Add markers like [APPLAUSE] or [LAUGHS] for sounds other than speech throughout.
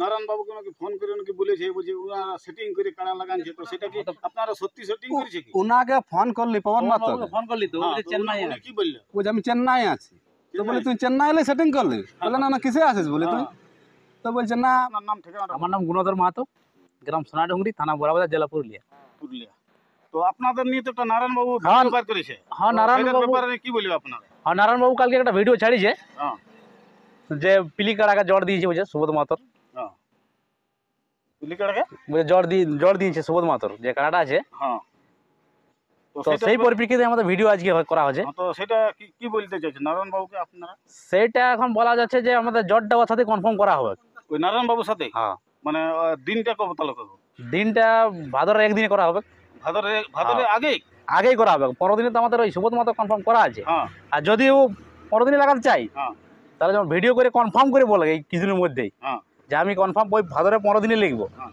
নারায়ণ বাবুকে নাকি ফোন করে নাকি বলেছে বলছে ওনারা সেটিং করে কাড়া লাগানছে তো সেটা কি আপনারা সত্যি সেটিং করেছে কি ওনাকে ফোন করলি পবন মাতো ফোন করলি তো ওই হ্যাঁ, চেন্নাই কি বললি ও আমি চেন্নাই আছি তো বলে তুই চেন্নাই এলে সেটিং করলি বলে না না কিসে আছিস বলে তুই হ্যাঁ। তো বলছে না আমার নাম ঠিকানা আমার নাম গুণধর মাহাতো গ্রাম সোনাডুঙ্গরি থানা বড়াবাজার জেলা পুরুলিয়া পুরুলিয়া তো আপনাদের নিয়ে তো একটা নারায়ণ বাবু ব্যাপার করেছে হ্যাঁ নারায়ণ ব্যাপারে কি বলবে আপনারা হ্যাঁ নারায়ণ বাবু কালকে একটা ভিডিও ছাড়িছে হ্যাঁ। যে পিলি আগে জড় দিয়েছে বলছে সুবোধ মাতর দিয়েছে যে হ্যাঁ। ভিডিও আজকে করা হয়েছে হ্যাঁ, কি বলতে সেটা এখন বলা যাচ্ছে যে আমাদের নারায়ণ বাবুর সাথে হ্যাঁ। মানে দিনটা দিনটা করা হবে আগেই করা হবে দিনে তো আমাদের ওই কনফার্ম করা আছে আর যদি ও পনেরো লাগাতে চাই তাহলে যখন ভিডিও করে কনফার্ম করে বলে এই কিছুদিনের মধ্যেই যে আমি কনফার্ম ওই ভাদরে পনেরো দিনে লিখবো হ্যাঁ।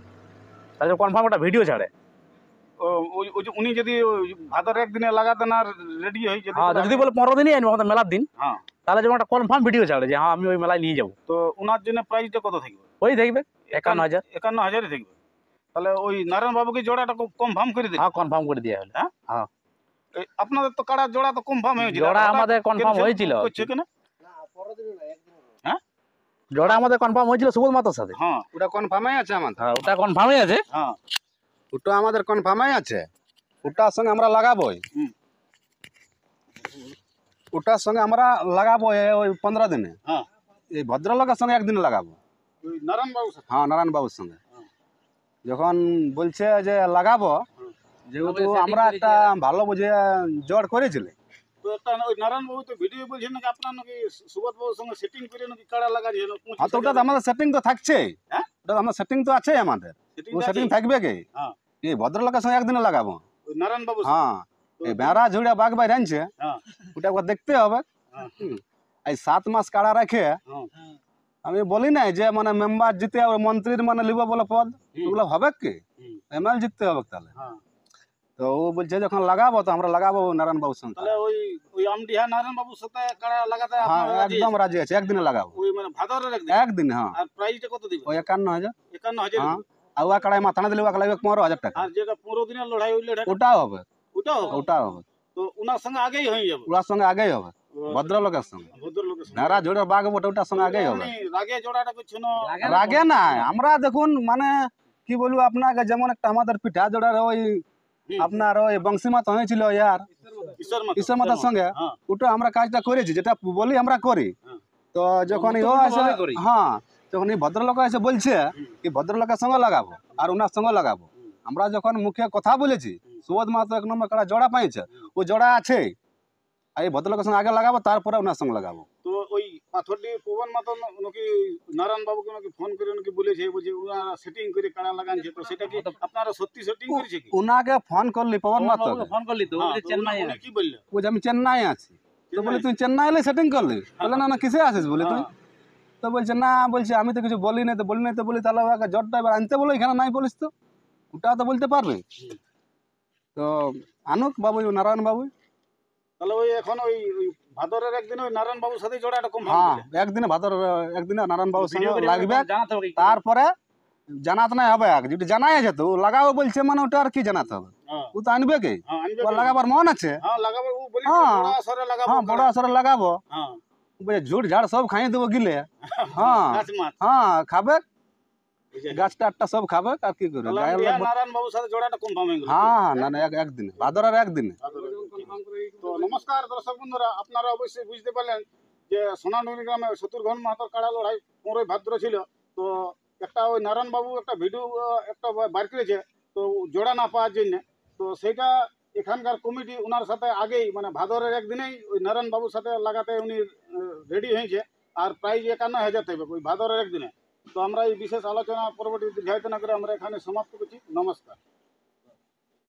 তাহলে কনফার্ম একটা ভিডিও ছাড়ে উনি যদি ভাদরে একদিনে লাগাতেন আর রেডি হয়ে হ্যাঁ, যদি বলে পনেরো দিনই আনবো আমাদের মেলার দিন হ্যাঁ। তাহলে যেমন একটা কনফার্ম ভিডিও ছাড়ে যে হ্যাঁ আমি ওই মেলায় নিয়ে যাবো তো ওনার জন্য প্রাইজটা কত থাকবে ওই থাকবে একান্ন হাজার একান্ন হাজারই থাকবে তাহলে ওই নারায়ণ বাবুকে জোড়াটা কনফার্ম করে দিই হ্যাঁ কনফার্ম করে দেওয়া হলো হ্যাঁ হ্যাঁ আপনাদের তো কাড়া জোড়া তো কনফার্ম হয়েছিল জোড়া আমাদের কনফার্ম হয়েছিল জোড়া আমাদের কনফার্ম হয়েছিল সুবোধ মাতার সাথে হ্যাঁ ওটা কনফার্মই আছে আমার হ্যাঁ ওটা কনফার্মই আছে হ্যাঁ ওটা আমাদের কনফার্মই আছে ওটার সঙ্গে আমরা লাগাবো ওটার সঙ্গে আমরা লাগাবো ওই পনেরো দিনে হ্যাঁ এই ভদ্রলোকের সঙ্গে একদিন লাগাবো নারায়ণ বাবু হ্যাঁ নারায়ণ বাবুর সঙ্গে হ্যাঁ। যখন বলছে যে লাগাবো হ্যাঁ। যেহেতু আমরা একটা ভালো বুঝে জোর করেছিলাম ভিডিও আপনার নাকি সেটিং করে নাকি আমাদের সেটিং তো হ্যাঁ ওটা আমার সেটিং তো আমাদের সেটিং থাকবে কি হ্যাঁ। এই ভদ্রলোকের সঙ্গে একদিনে লাগাবো হ্যাঁ বেড়া বাঘ হ্যাঁ। ওটা দেখতে হবে হ্যাঁ। এই সাত মাস কাড়া রাখে আমি বলি নাই যে মানে মেম্বার জিতে মন্ত্রীর মানে লিব বলে পদ ওগুলো হবে কি এমএল জিততে হবে তাহলে তো ও বলছে যখন লাগাবো তো আমরা লাগাবো নারায়ণ বাবুর সঙ্গে তাহলে ওই ওই আমডিহা নারায়ণ বাবুর সাথে কারা লাগাতে হ্যাঁ একদম রাজি আছে একদিনে লাগাবো ওই মানে ভাদরের একদিন একদিন হ্যাঁ আর প্রাইসটা কত দিবে ওই 51000 51000 হ্যাঁ আর ওয়া কড়াই মাথানা দিলে ওয়া কড়াই 15000 টাকা আর যেটা 15 দিনের লড়াই ওই লড়াই ওটাও হবে ওটাও হবে ওটাও হবে তো উনার সঙ্গে আগেই হয়ে যাবে ওনার সঙ্গে আগেই হবে ভদ্রলোকের সঙ্গে নারা জোড়া বাঘ বটে ওটার সঙ্গে আগেই হবে রাগে জোড়াটা কিছু না রাগে না আমরা দেখুন মানে কি বলবো আপনাকে যেমন একটা আমাদের পিঠা জোড়ার ওই আপনার ওই বংশীমাতা হয়েছিল ইয়ার ঈশ্বর মাতার সঙ্গে হ্যাঁ। ওটা আমরা কাজটা করেছি যেটা বলি আমরা করি হ্যাঁ। তো যখন ও আসে হ্যাঁ তখন এই ভদ্রলোক এসে বলছে কি ভদ্রলোকের সঙ্গে লাগাবো আর ওনার সঙ্গে লাগাবো আমরা যখন মুখে কথা বলেছি সুবোধ মাহাতো এক নম্বর কারা জোড়া পাইছে ও জোড়া আছে আর এই ভদ্রলোকের সঙ্গে আগে লাগাবো তারপরে ওনার সঙ্গে লাগাবো পাথরটি পবন মাতন নাকি নারায়ণ বাবুকে নাকি ফোন করে নাকি বলেছে বলছে ওনারা সেটিং করে কাড়া লাগানছে তো সেটা কি আপনারা সত্যি সেটিং করেছে কি ওনাকে ফোন করলি পবন মাতন ফোন করলি তো হ্যাঁ, চেন্নাই কি বললো ও আমি চেন্নাই আছি তো বলে তুই চেন্নাই এলে সেটিং করলি হ্যাঁ। বলে না না কিসে আছিস বলে তুই হ্যাঁ। তো বলছে না বলছে আমি তো কিছু বলি না তো বলি না তো বলি তাহলে ওকে জটটা এবার আনতে বলো এখানে নাই বলিস তো ওটা তো বলতে পারবে তো আনুক বাবু নারায়ণ বাবু এখন ওই ভাদরের একদিন ওই নারায়ণ এরকম হ্যাঁ একদিনে ভাদরের একদিনে নারায়ণ লাগবে তারপরে জানাত নাই হবে এক যদি জানাই আছে তো লাগাবো বলছে মানে ওটা আর কি জানাতে হবে হ্যাঁ। ও তো আনবে কি হ্যাঁ, লাগাবার মন আছে হ্যাঁ, বড় আসরে লাগাবো ঝুট ঝাড় সব খাইয়ে দেবো গিলে [LAUGHS] হ্যাঁ হ্যাঁ খাবে গাছটা আটটা সব খাবে আর কি করবে নারায়ণ বাবুর সাথে জোড়াটা কনফার্ম হ্যাঁ হ্যাঁ না না একদিনে ভাদর একদিনে তো নমস্কার দর্শক বন্ধুরা আপনারা অবশ্যই বুঝতে পারলেন যে সোনাডুলি গ্রামে শত্রুঘ্ন মাহাতর কাড়া লড়াই পনেরোই ভাদ্র ছিল তো একটা ওই নারায়ণ বাবু একটা ভিডিও একটা বার করেছে তো জোড়া না পাওয়ার জন্যে তো সেইটা এখানকার কমিটি ওনার সাথে আগেই মানে ভাদরের একদিনেই ওই নারায়ণ বাবুর সাথে লাগাতে উনি রেডি হয়েছে আর প্রাইজ একান্ন হাজার থাকবে ওই ভাদরের একদিনে তো আমরা এই বিশেষ আলোচনা পর্বটি দীর্ঘায়িত না করে আমরা এখানে সমাপ্ত করছি নমস্কার